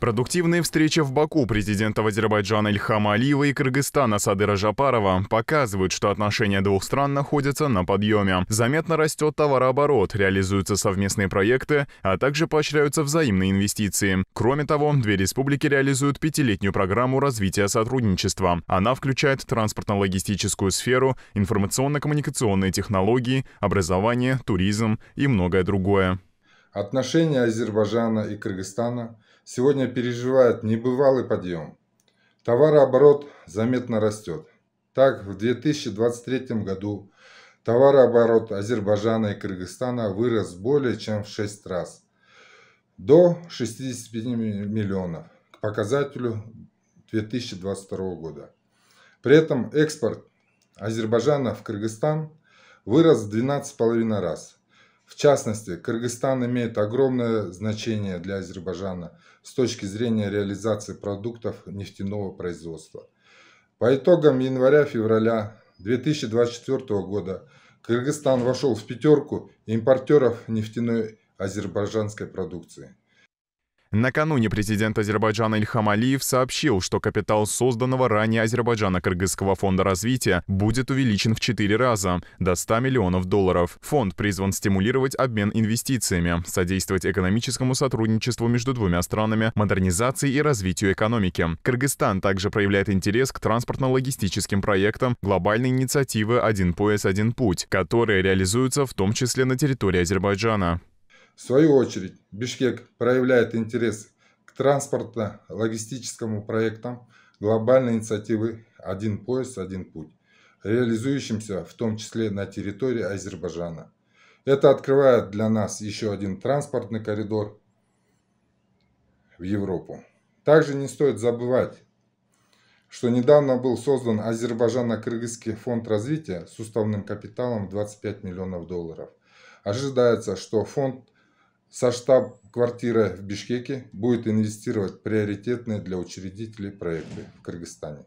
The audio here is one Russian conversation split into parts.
Продуктивная встреча в Баку президента Азербайджана Ильхама Алиева и Кыргызстана Садыра Жапарова показывает, что отношения двух стран находятся на подъеме. Заметно растет товарооборот, реализуются совместные проекты, а также поощряются взаимные инвестиции. Кроме того, две республики реализуют пятилетнюю программу развития сотрудничества. Она включает транспортно-логистическую сферу, информационно-коммуникационные технологии, образование, туризм и многое другое. Отношения Азербайджана и Кыргызстана сегодня переживают небывалый подъем. Товарооборот заметно растет. Так, в 2023 году товарооборот Азербайджана и Кыргызстана вырос более чем в 6 раз, до 65 миллионов, к показателю 2022 года. При этом экспорт Азербайджана в Кыргызстан вырос в 12,5 раз – в частности, Кыргызстан имеет огромное значение для Азербайджана с точки зрения реализации продуктов нефтяного производства. По итогам января-февраля 2024 года Кыргызстан вошел в пятерку импортеров нефтяной азербайджанской продукции. Накануне президент Азербайджана Ильхам Алиев сообщил, что капитал созданного ранее Азербайджана-Кыргызского фонда развития будет увеличен в 4 раза до 100 миллионов долларов. Фонд призван стимулировать обмен инвестициями, содействовать экономическому сотрудничеству между двумя странами, модернизации и развитию экономики. Кыргызстан также проявляет интерес к транспортно-логистическим проектам глобальной инициативы «Один пояс, один путь», которые реализуются в том числе на территории Азербайджана. В свою очередь, Бишкек проявляет интерес к транспортно-логистическому проектам глобальной инициативы «Один пояс, один путь», реализующимся в том числе на территории Азербайджана. Это открывает для нас еще один транспортный коридор в Европу. Также не стоит забывать, что недавно был создан Азербайджано-Кыргызский фонд развития с уставным капиталом 25 миллионов долларов. Ожидается, что фонд – со штаб-квартира в Бишкеке будет инвестировать приоритетные для учредителей проекты в Кыргызстане.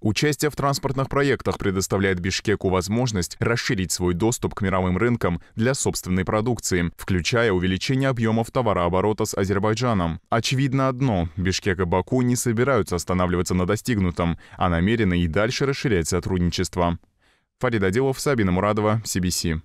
Участие в транспортных проектах предоставляет Бишкеку возможность расширить свой доступ к мировым рынкам для собственной продукции, включая увеличение объемов товарооборота с Азербайджаном. Очевидно одно – Бишкек и Баку не собираются останавливаться на достигнутом, а намерены и дальше расширять сотрудничество. Фарид Аделов, Сабина Мурадова, CBC.